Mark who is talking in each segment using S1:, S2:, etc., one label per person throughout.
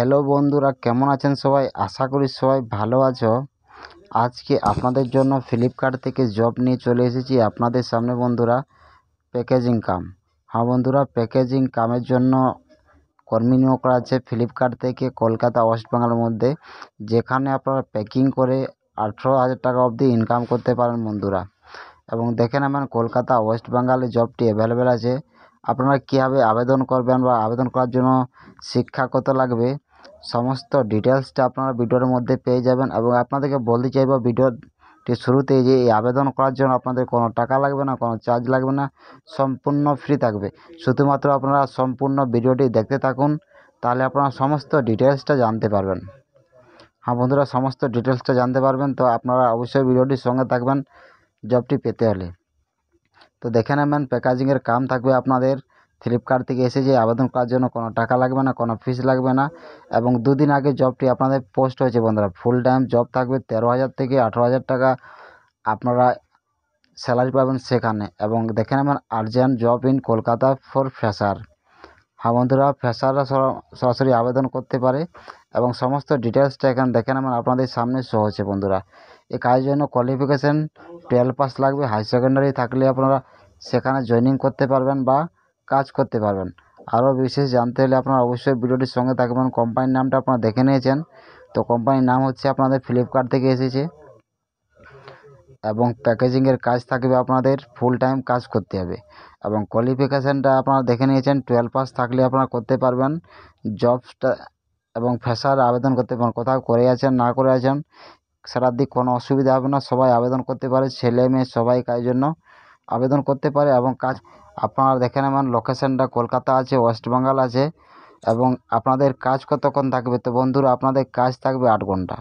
S1: hello বন্ধুরা কেমন আছেন সবাই আশা করি সবাই ভালো আছো আজকে আপনাদের জন্য ফ্লিপকার্ট থেকে জব নিয়ে চলে এসেছি আপনাদের সামনে বন্ধুরা প্যাকেজিং কাম হ্যাঁ বন্ধুরা প্যাকেজিং কামের জন্য কর্মী নিয়োগ করা আছে ফ্লিপকার্ট থেকে কলকাতা ওয়েস্ট বেঙ্গলের মধ্যে যেখানে আপনারা প্যাকিং করে আঠেরো হাজার টাকা অবধি ইনকাম করতে পারেন বন্ধুরা এবং দেখেন আমার কলকাতা ওয়েস্ট বেঙ্গলে জবটি অ্যাভেলেবেল আছে আপনারা কীভাবে আবেদন করবেন বা আবেদন করার জন্য শিক্ষা কত লাগবে সমস্ত ডিটেলসটা আপনারা ভিডিওর মধ্যে পেয়ে যাবেন এবং আপনাদেরকে বলতে চাইব ভিডিওটি শুরুতে যে এই আবেদন করার জন্য আপনাদের কোনো টাকা লাগবে না কোনো চার্জ লাগবে না সম্পূর্ণ ফ্রি থাকবে শুধুমাত্র আপনারা সম্পূর্ণ ভিডিওটি দেখতে থাকুন তাহলে আপনারা সমস্ত ডিটেলসটা জানতে পারবেন হ্যাঁ বন্ধুরা সমস্ত ডিটেলসটা জানতে পারবেন তো আপনারা অবশ্যই ভিডিওটির সঙ্গে থাকবেন জবটি পেতে হলে তো দেখে নেবেন প্যাকেজিংয়ের কাম থাকবে আপনাদের ফ্লিপকার্ট থেকে এসে যে আবেদন করার জন্য কোনো টাকা লাগবে না কোনো ফিস লাগবে না এবং দুদিন আগে জবটি আপনাদের পোস্ট হয়েছে বন্ধুরা ফুল টাইম জব থাকবে তেরো হাজার থেকে আঠেরো হাজার টাকা আপনারা স্যালারি পাবেন সেখানে এবং দেখে নেবেন urgent job in Kolkata for fresher হ্যাঁ বন্ধুরা ফ্রেশাররা সরাসরি আবেদন করতে পারে এবং সমস্ত ডিটেলসটা এখানে দেখে নেবেন আপনাদের সামনে শো হচ্ছে বন্ধুরা এই কাজের জন্য কোয়ালিফিকেশান টুয়েলভ পাস লাগবে হাই সেকেন্ডারি থাকলে আপনারা সেখানে জয়েনিং করতে পারবেন বা কাজ করতে পারবেন আরও বিশেষ জানতে হলে আপনারা অবশ্যই ভিডিওটির সঙ্গে থাকবেন কোম্পানির নামটা আপনারা দেখে নিয়েছেন তো কোম্পানির নাম হচ্ছে আপনাদের ফ্লিপকার্ট থেকে এসেছে এবং প্যাকেজিংয়ের কাজ থাকবে আপনাদের ফুল টাইম কাজ করতে হবে এবং কোয়ালিফিকেশানটা আপনারা দেখে নিয়েছেন টুয়েলভ পাস থাকলে আপনারা করতে পারবেন জবসটা এবং ফেসার আবেদন করতে পারেন কোথাও করে আছেন না করে আছেন সেটার দিক কোনো অসুবিধা হবে না সবাই আবেদন করতে পারে ছেলে মেয়ে সবাই কাজের জন্য আবেদন করতে পারে এবং কাজ আপনারা দেখে নেবেন লোকেশানটা কলকাতা আছে ওয়েস্ট বেঙ্গল আছে এবং আপনাদের কাজ কতক্ষণ থাকবে তো বন্ধুরা আপনাদের কাজ থাকবে আট ঘন্টা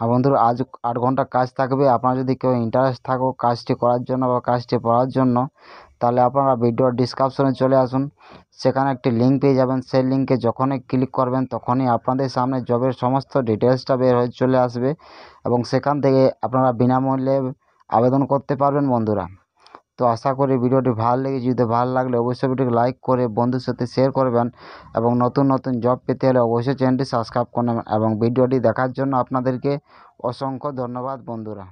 S1: আর বন্ধুর আজ আট ঘন্টা কাজ থাকবে আপনারা যদি কেউ ইন্টারেস্ট থাকো কাজটি করার জন্য বা কাজটি পড়ার জন্য তাহলে আপনারা ভিডিওর ডিসক্রিপশনে চলে আসুন সেখানে একটি লিঙ্ক পেয়ে যাবেন সেই লিঙ্কে যখনই ক্লিক করবেন তখনই আপনাদের সামনে জবের সমস্ত ডিটেলসটা বের হয়ে চলে আসবে এবং সেখান থেকে আপনারা বিনামূল্যে আবেদন করতে পারবেন বন্ধুরা তো আশা করি ভিডিওটি ভালো লেগে যদি ভালো লাগলে অবশ্যই ভিডিওটি লাইক করে বন্ধুর সাথে শেয়ার করবেন এবং নতুন নতুন জব পেতে হলে অবশ্যই চ্যানেলটি সাবস্ক্রাইব করবেন এবং ভিডিওটি দেখার জন্য আপনাদেরকে অসংখ্য ধন্যবাদ বন্ধুরা